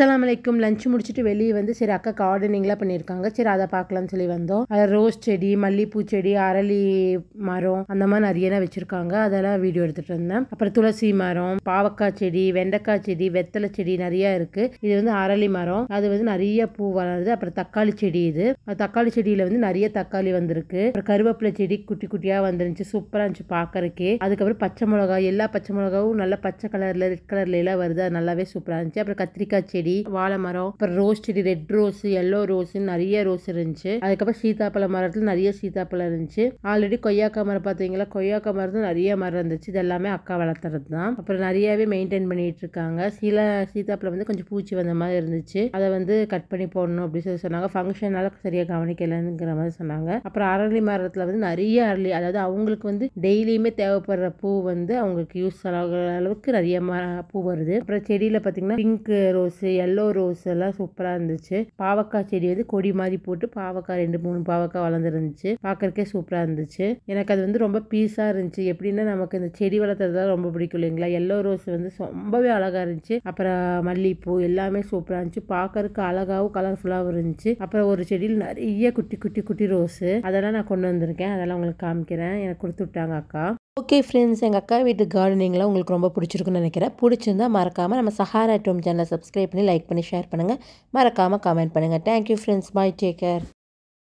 அஸ்லாம் வலைக்கும் லஞ்ச் முடிச்சுட்டு வெளியே வந்து சரி அக்கா கார்டனிங்லாம் பண்ணியிருக்காங்க சரி அதை பார்க்கலாம்னு சொல்லி வந்தோம் ரோஸ் செடி மல்லிப்பூ செடி அரளி மரம் அந்த மாதிரி நிறையலாம் வச்சுருக்காங்க அதெல்லாம் வீடியோ எடுத்துகிட்டு இருந்தேன் அப்புறம் துளசி மரம் பாவக்காய் செடி வெண்டைக்காய் செடி வெத்தலை செடி நிறையா இருக்குது இது வந்து அரளி மரம் அது வந்து நிறைய பூ வளருது அப்புறம் தக்காளி செடி இது தக்காளி செடியில் வந்து நிறைய தக்காளி வந்திருக்கு அப்புறம் கருவேப்பிலை செடி குட்டி குட்டியாக வந்துருந்துச்சு சூப்பராக இருந்துச்சு பார்க்கறக்கே அதுக்கப்புறம் பச்சை மிளகா எல்லா பச்சை மிளகாவும் நல்லா பச்சை கலரில் ரெட் கலர்ல எல்லாம் வருது அது நல்லாவே சூப்பராக இருந்துச்சு அப்புறம் கத்திரிக்காய் செடி செடி வாழை மரம் அப்புறம் ரோஸ் செடி ரெட் ரோஸ் எல்லோ ரோஸ் நிறைய ரோஸ் இருந்துச்சு அதுக்கப்புறம் சீத்தாப்பழ மரத்துல நிறைய சீத்தாப்பழம் இருந்துச்சு ஆல்ரெடி கொய்யாக்கா மரம் பார்த்தீங்களா கொய்யாக்கா மரத்துல நிறைய மரம் இருந்துச்சு இது எல்லாமே அக்கா வளர்த்துறது தான் அப்புறம் நிறையாவே மெயின்டைன் பண்ணிட்டு இருக்காங்க சில சீதாப்பழம் வந்து கொஞ்சம் பூச்சி வந்த மாதிரி இருந்துச்சு அதை வந்து கட் பண்ணி போடணும் அப்படின்னு சொல்லி சொன்னாங்க ஃபங்க்ஷனால சரியாக கவனிக்கலங்கிற மாதிரி சொன்னாங்க அப்புறம் அரளி மரத்துல வந்து நிறைய அரளி அதாவது அவங்களுக்கு வந்து டெய்லியுமே தேவைப்படுற பூ வந்து அவங்களுக்கு யூஸ் ஆகிற அளவுக்கு நிறைய பூ வருது அப்புறம் செடியில் பார்த்தீங்கன்னா பிங்க் ரோஸ் எல்லோ ரோஸ் எல்லாம் சூப்பராக இருந்துச்சு பாவக்காய் செடி வந்து கொடி மாதிரி போட்டு பாவக்காய் ரெண்டு மூணு பாவக்காய் வளர்ந்துருந்துச்சு பார்க்குறக்கே சூப்பராக இருந்துச்சு எனக்கு அது வந்து ரொம்ப பீஸாக இருந்துச்சு எப்படின்னா நமக்கு இந்த செடி வளர்த்துறதுலாம் ரொம்ப பிடிக்கும் இல்லைங்களா எல்லோ ரோஸ் வந்து ரொம்பவே அழகாக இருந்துச்சு அப்புறம் மல்லிகைப்பூ எல்லாமே சூப்பராக இருந்துச்சு பார்க்கறதுக்கு அழகாகவும் கலர்ஃபுல்லாகவும் இருந்துச்சு அப்புறம் ஒரு செடியில் நிறைய குட்டி குட்டி குட்டி ரோஸு அதெல்லாம் நான் கொண்டு வந்திருக்கேன் அதெல்லாம் உங்களுக்கு காமிக்கிறேன் எனக்கு கொடுத்து விட்டாங்க அக்கா ஓகே ஃப்ரெண்ட்ஸ் எங்கள் அக்கா வீட்டு கார்டனிங்லாம் உங்களுக்கு ரொம்ப பிடிச்சிருக்குன்னு நினைக்கிறேன் பிடிச்சிருந்தால் மறக்காமல் நம்ம சஹாரா டோம் சேனலை சப்ஸ்கிரைப் பண்ணி லைக் பண்ணி ஷேர் பண்ணுங்கள் மறக்காமல் கமெண்ட் பண்ணுங்கள் thank you friends bye take care